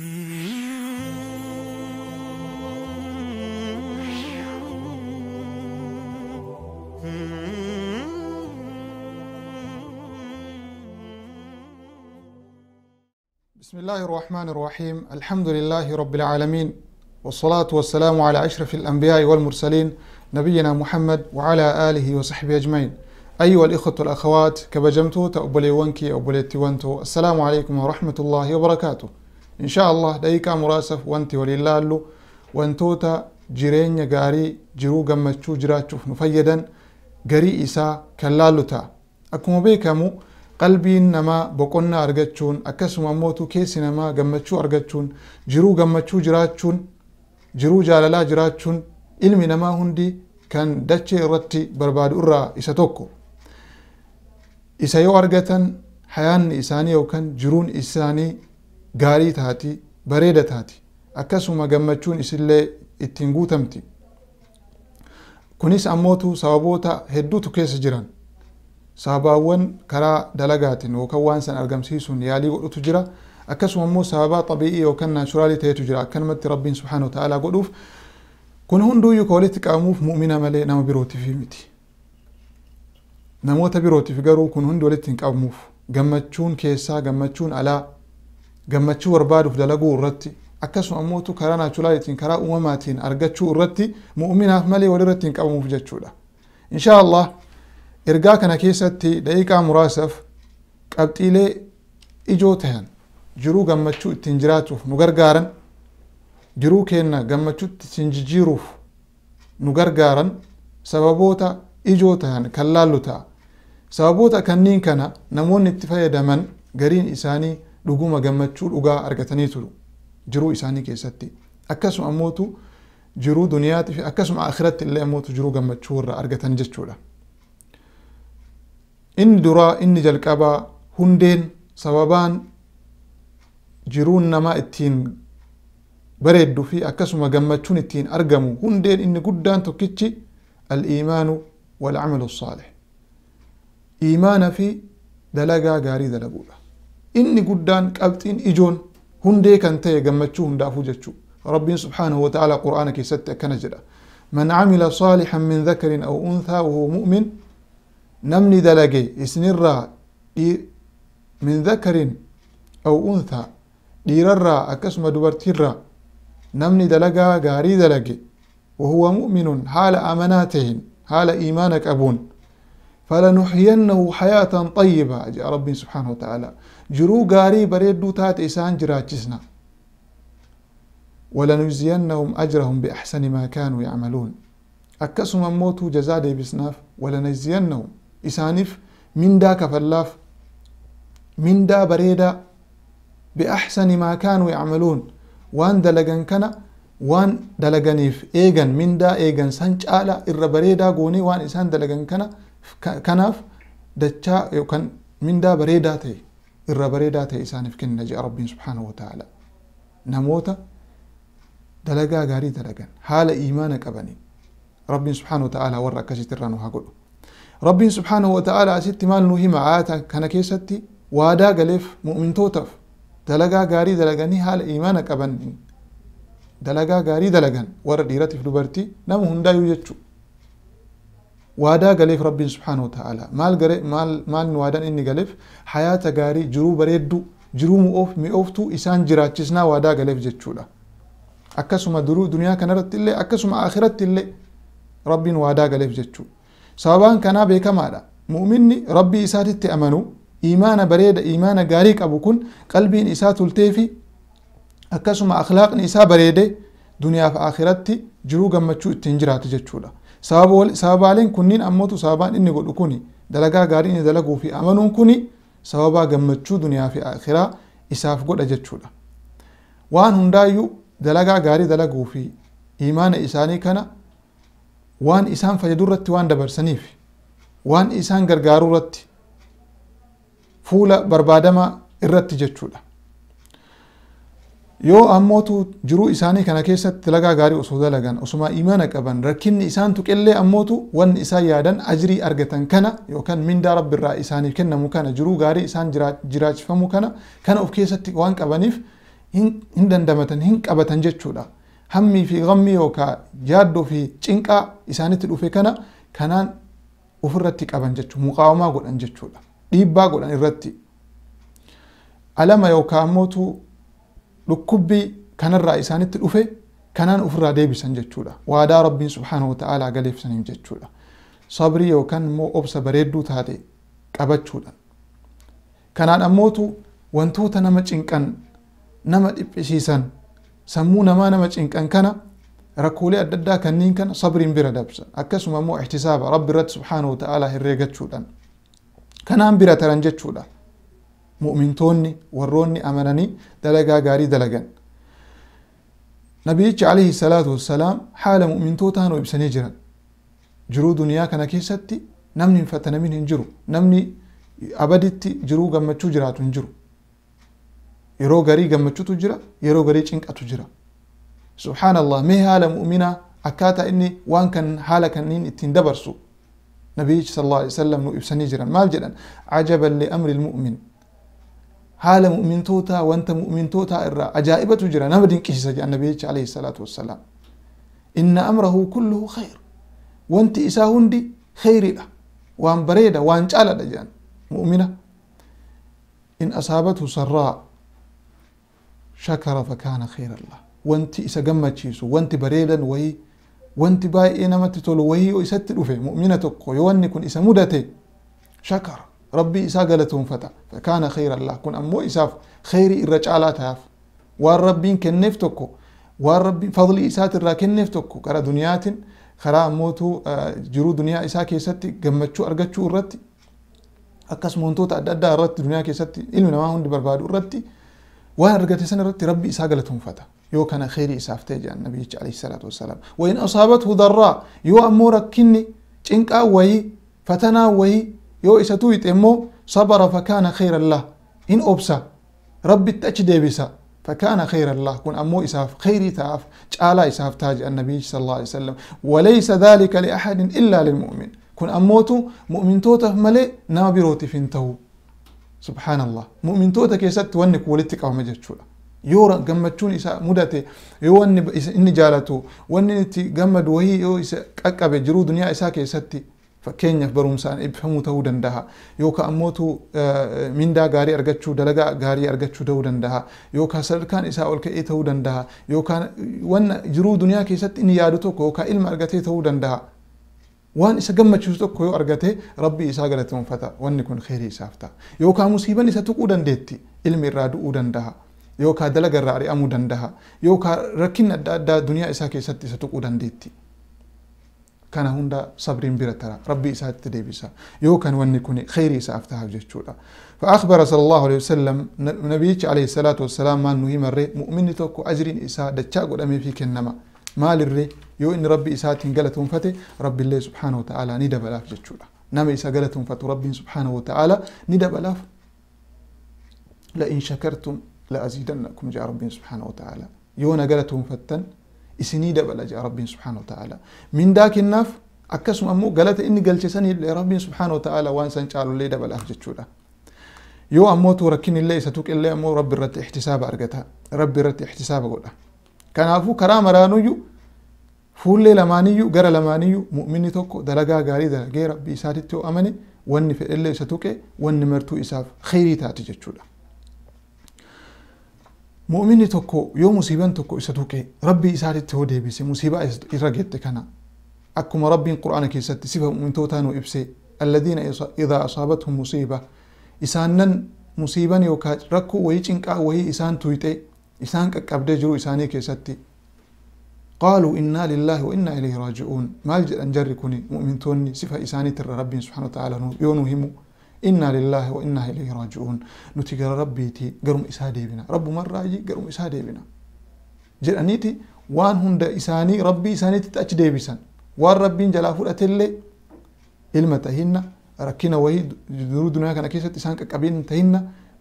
بسم الله الرحمن الرحيم الحمد لله رب العالمين والصلاة والسلام على أشرف الأنبياء والمرسلين نبينا محمد وعلى آله وصحبه أجمعين أيها الإخوة والأخوات كبجمتو تأبلي وانكي أبلي السلام عليكم ورحمة الله وبركاته إن شاء الله دقيقة مراسف وانت ولله وانتوتا جيرين غاري جرو قمتشو جراتشوف نفيدا غري إسا كلالو تا أكما بيكامو qalbiin namaa boqonnaa argachuun akkasuma immoo keessi namaa gammachuu argachuun jiruu gammachuu jiraachuun jiruu jaalalaa jiraachuun ilmi namaa hundi kan dachee irratti barbaadu irraa isa tokko isa yoo argatan hayaanni isaanii yookaan jiruun isaanii gaarii taati bareeda taati akkasuma gammachuun isillee ittiin guutamti kunis ammootu sababoota hedduutu keessa jiran sababaawwan karaa dalagaatiin yookaan waan san argamsiisuun yaalii godhutu jira akkasuma immoo sababaa xabi'ii yookaan naashuraalii ta'etu jira akkanumatti rabbiin subhaana wa ta'aalaa godhuuf kun hunduuyyuu ka walitti qabamuuf mu'mina malee nama birootiif miti namoota birootiif garuu kun hundi walitti hin qabamuuf gammachuun keessaa gammachuun alaa gammachuu barbaaduuf dalaguu irratti akkasuma ammoo karaa naachuraatiin karaa uumamaatiin argachuu irratti mu'uminaaf malee walirratti hin qabamuuf jechuudha inshaa allah ergaa kana keessatti da'iiqaa muraasaaf qabxiilee ijoo tahan jiruu gammachuu ittiin jiraatuuf nu gargaaran jiruu keenna gammachuu ittiin jijjiiruuf nu gargaaran sababoota ijoo tahan kan laallu ta'a sababoota kanniin kana namoonni itti fayyadaman gariin isaanii dhuguma gammachuu dhugaa argatanii turu jiruu isaanii keessatti akkasuma ammootu jiruu duniyaati fi akkasuma akhiratti illee ammootu jiruu gammachuu irraa argatan jechuudha inni duraa inni jalqabaa hundeen sababaan jiruun namaa ittiin bareedduu fi akkasuma gammachuun ittiin argamu hundeen inni guddaan tokkichi al-iimaanu wal-camalu saalih iimaana fi dalagaa gaarii dalaguudha inni guddaan qabxiin ijoon hundee kan ta'e gammachuu hundaafuu jechuu rabbiin subhaanahu wataaala qur'aana keessatti akkana jedha man camila saalixan min dakarin aw unthaa wahuwa mu'min namni dalage isinirraa min dakarin aw unthaa dhiirarraa akkasuma dubartiirraa namni dalagaa gaarii dalage wahuwa mu'minun haala amanaa ta'een haala iimaana qabuun falanuxyiyannahu xayaatan طayiba jea rabbiin subhaanahu wataaala jiruu gaarii bareedduu taate isaan jiraachisna walanujziyannahum ajrahum biaxsani maa kaanuu yacmaluun akkasuma immootuu jazaa deebisnaaf walanajziyannahum isaaniif mindaa kafallaaf mindaa bareedaa biaxsani maa kaanuu yacmaluun waan dalagan kana waan dalaganiif eegan mindaa eegan san caala irra bareedaa goonee waan isaan dalagan kana kanaaf dachaa yookaan mindaa bareedaa ta'e irra bareedaa ta'e isaaniif kenna jedha rabbiin subhaanahu wa ta'ala namoota dalagaa gaarii dalagan haala iimaana qabaniin rabbiin subhaanahu wa ta'ala warra akkasitti irraa nu haa godhu rabbiin subhaanahu wa ta'ala asitti maal nu hima aayata kana keessatti waadaa galeef mu'mintootaaf dalagaa gaarii dalaganii haala iimaana qabaniin dalagaa gaarii dalagan warra dhiiratiif dubartii nama hundaayuu jechuudha waadaa galeef rabbiin subhaanahu ta'ala maal garee maal maalni waadaan inni galeef hayaata gaarii jiruu bareedduu jiruu mi'oof mi'ooftuu isaan jiraachisnaa waadaa galeef jechuudha akkasuma duruu duniyaa kanarratti illee akkasuma akhiratti illee rabbiin waadaa galeef jechuudha sababaan kanaa beekamaadha mu'minni rabbii isaatitti amanu imaana bareeda imaana gaarii qabu kun qalbiin isaa tultee fi akkasuma akhlaaqni isaa bareedee duniyaaf akhiratti jiruu gammachuu ittiin jiraatu jechuudha sababaaleen kunniin ammotu sababaan inni godhu kuni dalagaa gaarii inni dalaguu fi amanuun kuni sababaa gammachuu duniyaa fi akhiraa isaaf godha jechuudha. Waan hundaayyuu dalagaa gaarii dalaguu fi imaana isaanii kana waan isaan fayyaduu irratti waan dabarsaniif waan isaan gargaaruu irratti fuula barbaadamaa irratti jechuudha. yoo ammootu jiruu isaanii kana keessatti lagaa gaarii osoo dalagan osuma imana qaban rakkinni isaan tuqillee ammootu wanni isaa yaadan ajrii argatan kana yookaan mindaa rabbiirraa isaaniif kennamu kana jiruu gaarii isaan jiraachifamu kana kana of keessatti waan qabaniif hin dandamatan hin qabatan jechuudha hammii fi gammii yookaa yaaddoo fi cinqaa isaanitti dhufe kana kanaan ofirratti qaban jechuudha muqaawamaa godhan jechuudha dhiibbaa godhan irratti alama yookaa ammootu ركبي كان الرئيسان تلوفي كان أفرا ديبي سنجتشولا وعدا ربي سبحانه وتعالى قليف سنجتشولا صبري وكان مو أبسا بريدو تاتي كابتشولا كان أنا موتو وانتوتا نمتش إن كان نمت إبشيسا سمونا ما نمتش إن كان كان ركولي أددا كان كان صبري مبرا دبسا أكسما مو احتسابا ربي رد سبحانه وتعالى هرقتشولا كان أمبرا ترنجتشولا mu'mintoonni warroonni amananii dalagaa gaarii dalagan nabiyyichi alayhi salaatu wassalaam haala mu'mintootaan oo ibsanii jiran jiruu duniyaa kana keessatti namni hin fatanamin hin jiru namni abaditti jiruu gammachuu jiraatu hin jiru yeroo garii gammachuutu jira yeroo garii cinqatu jira subhaanallah mee haala mu'minaa akkaataa inni waan kan haala kanniin ittiin dabarsu nabiyyichi sal allahu alaihi wasallam nu ibsanii jiran maal jedhan cajaban liamri lmu'min حال مؤمن توتا وانت مؤمن توتا ارى اجائبة جرى نما كيش سجى النبي عليه الصلاة والسلام ان امره كله خير وانت اسا هندي خير له وان بريدا وان جالة جان مؤمنة ان اصابته سراء شكر فكان خير الله وانت اسا شيسو وانت بريدا وي وانت باي اينا ما تتولو وي ويستدو في مؤمنة قوي وانكن اسا مدتي شكر rabbii isaa galatoonfata kaana khayra kun ammoo isaaf khayri irra caalaa taaf waan rabbiin kenneef tokko waan rabbiin fadli isaat irraa kenneef tokko karaa duniyaatiin karaa ammoo jiruu duniyaa isaa keessatti gammachuu argachuu irratti akkasuma wantoota adda addaa irratti duniyaa keessatti ilmi namaa hundi barbaadu irratti waan argate san irratti rabbi isaa galatoonfata yoo kana khayri isaaf ta'e jedhan nabiyyichi alayhi salaatu wassalaam wain asaabathu darraa yoo ammoo rakkinni cinqaa wayii fatanaa wayii يو إساتويت wixe صبر فكان خير الله إن أبسا ربي rabbitti achi فكان خير الله كن أمو إساف خيري تاف جعلا إساف تاج النبي صلى الله عليه وسلم وليس ذلك لأحد إلا للمؤمن كن أموتو مؤمن توتا ملي نابروتي فينتو سبحان الله مؤمن توتا كيسات ونك ولتك أو مجرشولا يورا قمتشون إساء مدتي يوان إني جالتو واني تي قمد وهي يو إساء أكا بجرو دنيا إساء كيساتي fakkeenyaaf barumsaan ibfamuu ta'uu danda'a yookaan ammoo mindaa gaarii argachuu dalagaa gaarii argachuu ta'uu danda'a yookaan sadarkaan isaa ol ka'ee ta'uu danda'a yookaan wanna jiruu duniyaa keessatti inni yaadu tokko yookaan ilma argatee ta'uu danda'a waan isa gammachiisu tokko yoo argate rabbii isaa galateeffata wanni kun khairii isaaf ta'a yookaan musiiban isa tuquu dandeetti ilmi irraa du'uu danda'a yookaan dalaga irraa ari'amuu danda'a yookaan rakkin adda addaa duniyaa isaa keessatti isa tuquu dandeetti. كان hunda صبرين بيرترا ربي rabbi ديبيسا يو كان wanni kun kheyrii isaaf tahaaf فأخبر صلى الله عليه وسلم نبي عليه الصلاة والسلام ما نهي مرة مؤمن توك أجر إساء دتشاق الأمي في كنما ما للري يو إن ربي إساء تنقلت فتي ربي الله سبحانه وتعالى ندى بلاف جتشولا نما إساء قلت فتو ربي سبحانه وتعالى ندب لاف لئن شكرتم لأزيدنكم جاء ربي سبحانه وتعالى يونا قلت فتن isinii dabalaja rabbiin subhaanahu ta'ala mindaa kennaaf akkasuma ammoo galata inni galchesanii rabbiin subhaanahu ta'ala waan san caalullee dabalaaf jechuudha yoo ammootu rakkinillee isa tuqillee ammoo rabbi irratti ihtisaaba argata rabbi irratti ihtisaaba godha kanaafuu karaa maraanuyyuu fuullee lamaaniyyuu gara lamaaniyyuu mu'minni tokko dalagaa gaarii dalagee rabbii isaatitti yoo amane wanni fedhellee isa tuqe wanni martuu isaaf kheyrii taati jechuudha مؤمني تكو يوم مصيبة تكو إستوكي ربي إسعاد التهودي بيسي مصيبة إرقيت كان أكما ربي القرآن كي سيفا مؤمن توتان وإبسي الذين إذا أصابتهم مصيبة إسانن مصيبة يوكا ركو ويجنكا وهي إسان تويتي إسان كابده جرو إساني كي ستي قالوا إنا لله وإنا إليه راجعون ما أنجركني مؤمن توني سفة إساني تر ربي سبحانه وتعالى يونو همو إنا لله وإنا إليه راجعون نتي ربيتي قرم إسادي بنا رب مرة يجي قرم إسادي بنا جرأنيتي وان هند إساني ربي إساني تتأجدي بسان وان ربين جلافو أتلي إلمتهن ركنا وهي درودنا كان كيسة إسان كقبين تهن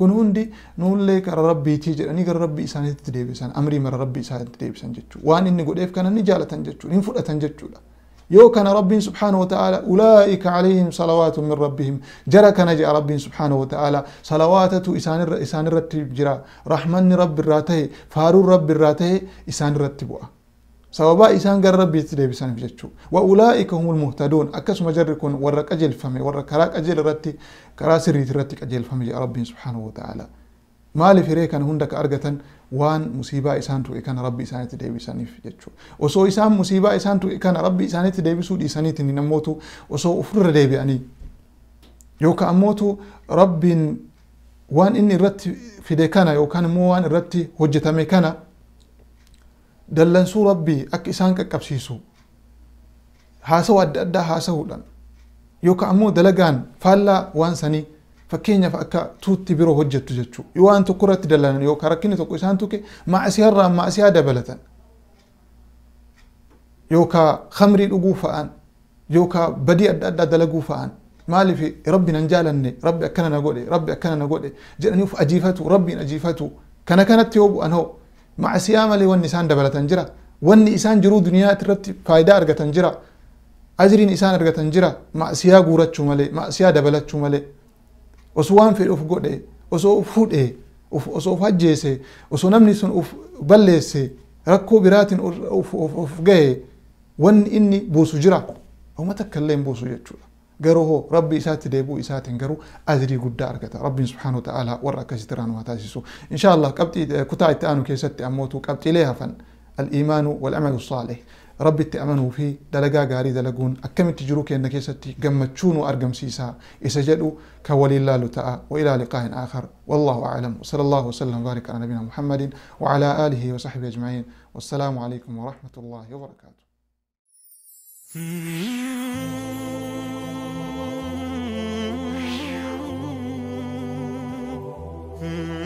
kun hundi nuullee gara rabbiitii jedhanii gara rabbii isaaniitti deebisan amrii mara rabbii isaaniitti deebisan jechuudha waan inni godheef kana ni jaalatan jechuudha hin fudhatan jechuudha. يوكن رب سبحانه وتعالى أولئك عليهم صلوات من ربهم جرى كان جاء رب سبحانه وتعالى صلوات إسان الر... إسان الرتب جرا رحمن رب الراته فارو رب الراته إسان الرتب سببا إسان قال ربي تدي بسان بجتشو وأولئك هم المهتدون أكس مجركون ورق أجل فمي ورق كراك أجل رتي كراسري رتي أجل فمي جاء رب سبحانه وتعالى maaliif hiree kana hunda ka argatan waan musiibaa isaan tu'e kana rabbi isaanitti deebisaniif jechuudha osoo isaan musiibaa isaan tu'e kana rabbi isaanitti deebisuu dhiisaniitiin nammootu osoo ofirra deebi'anii yookaan ammootu rabbiin waan inni irratti fide kana yookaan immoo waan irratti hojjetame kana dallansuu rabbii akka isaan qaqqabsiisu haasawu adda addaa haasa'uudhaan yookaan ammoo dalagaan faallaa waan sanii fakkeenyaaf akka tuutti biroo hojjettu jechuudha. Waan tokko irratti dalanan yookaan rakkinni tokko isaan tuqe maasiyaarraa maasiyaa dabalatan yookaan khamrii dhuguu fa'aan yookaan badii adda addaa dalaguu fa'aan maaliif rabbi nan jaalanne rabbi akkana na godhe rabbi akkana na godhe jedhanii of ajiifatu rabbiin ajiifatu kana kanatti yoo bu'an hoo maasiyaa malee wanni isaan dabalatan jira wanni isaan jiruu duniyaa irratti faayidaa argatan jira ajriin isaan argatan jira maasiyaa guurachuu malee maasiyaa dabalachuu malee. وسوان في أوف قدي وسو فود إيه أوف وسو فاجي سي وسو نمني سن أوف بلي سي ركو برات أوف أوف أوف جاي ون إني بوسو أو ما تكلم بوسو جرا جرو ربي إسات ديبو إسات جرو أدري قد أركت ربي سبحانه وتعالى ورك سترانو وتاسيسو إن شاء الله كبتي كتاعت أنا كيسات أموت وكبتي ليها فن الإيمان والعمل الصالح ربي تأمنوا فيه دلقا قاري دلقون أكمل تجروك أنك يستي قم تشونوا أرقم سيسا يسجدوا كولي الله لتاء وإلى لقاء آخر والله أعلم وصلى الله وسلم وبارك على نبينا محمد وعلى آله وصحبه أجمعين والسلام عليكم ورحمة الله وبركاته Mm-hmm.